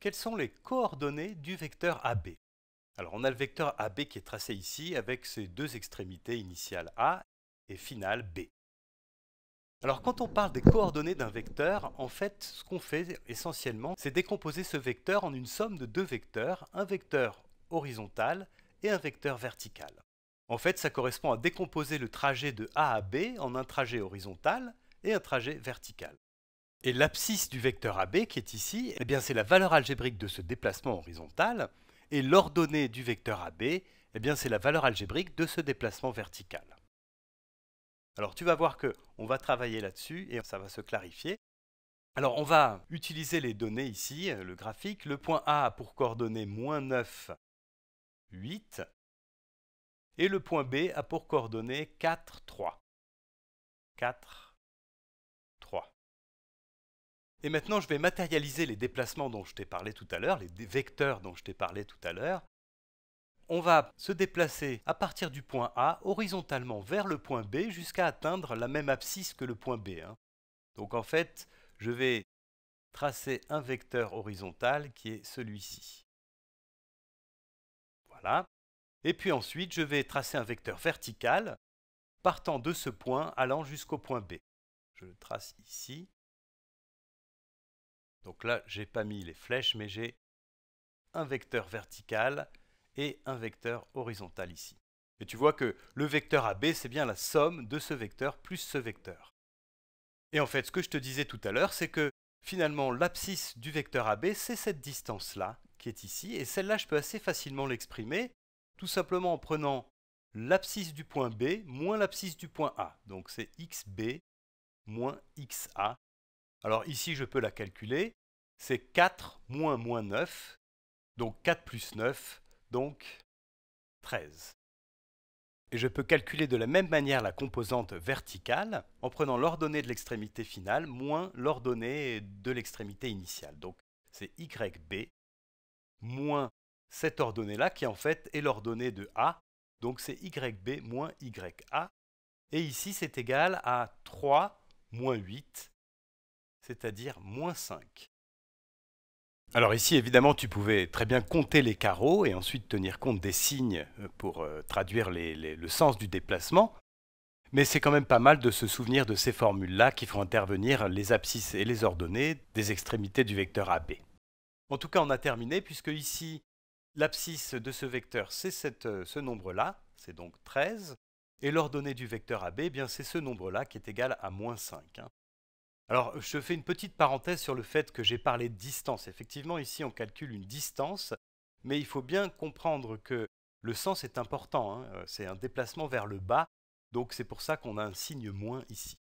Quelles sont les coordonnées du vecteur AB Alors on a le vecteur AB qui est tracé ici avec ses deux extrémités initiales A et finale B. Alors quand on parle des coordonnées d'un vecteur, en fait ce qu'on fait essentiellement c'est décomposer ce vecteur en une somme de deux vecteurs, un vecteur horizontal et un vecteur vertical. En fait ça correspond à décomposer le trajet de A à B en un trajet horizontal et un trajet vertical. Et l'abscisse du vecteur AB qui est ici, eh bien c'est la valeur algébrique de ce déplacement horizontal, et l'ordonnée du vecteur AB, eh bien c'est la valeur algébrique de ce déplacement vertical. Alors tu vas voir qu'on va travailler là-dessus et ça va se clarifier. Alors on va utiliser les données ici, le graphique, le point A a pour coordonnées moins 9, 8, et le point B a pour coordonnées 4, 3. 4, et maintenant, je vais matérialiser les déplacements dont je t'ai parlé tout à l'heure, les vecteurs dont je t'ai parlé tout à l'heure. On va se déplacer à partir du point A horizontalement vers le point B jusqu'à atteindre la même abscisse que le point B. Hein. Donc en fait, je vais tracer un vecteur horizontal qui est celui-ci. Voilà. Et puis ensuite, je vais tracer un vecteur vertical partant de ce point allant jusqu'au point B. Je le trace ici. Donc là, je n'ai pas mis les flèches, mais j'ai un vecteur vertical et un vecteur horizontal ici. Et tu vois que le vecteur AB, c'est bien la somme de ce vecteur plus ce vecteur. Et en fait, ce que je te disais tout à l'heure, c'est que finalement, l'abscisse du vecteur AB, c'est cette distance-là qui est ici, et celle-là, je peux assez facilement l'exprimer, tout simplement en prenant l'abscisse du point B moins l'abscisse du point A. Donc c'est xB moins xa alors ici, je peux la calculer. C'est 4 moins moins 9, donc 4 plus 9, donc 13. Et je peux calculer de la même manière la composante verticale en prenant l'ordonnée de l'extrémité finale moins l'ordonnée de l'extrémité initiale. Donc c'est YB moins cette ordonnée-là qui en fait est l'ordonnée de A. Donc c'est YB moins YA. Et ici c'est égal à 3 moins 8 c'est-à-dire moins 5. Alors ici, évidemment, tu pouvais très bien compter les carreaux et ensuite tenir compte des signes euh, pour euh, traduire le sens du déplacement, mais c'est quand même pas mal de se souvenir de ces formules-là qui font intervenir les abscisses et les ordonnées des extrémités du vecteur AB. En tout cas, on a terminé, puisque ici, l'abscisse de ce vecteur, c'est euh, ce nombre-là, c'est donc 13, et l'ordonnée du vecteur AB, eh bien c'est ce nombre-là qui est égal à moins 5. Alors, je fais une petite parenthèse sur le fait que j'ai parlé de distance. Effectivement, ici, on calcule une distance, mais il faut bien comprendre que le sens est important. Hein. Euh, c'est un déplacement vers le bas, donc c'est pour ça qu'on a un signe moins ici.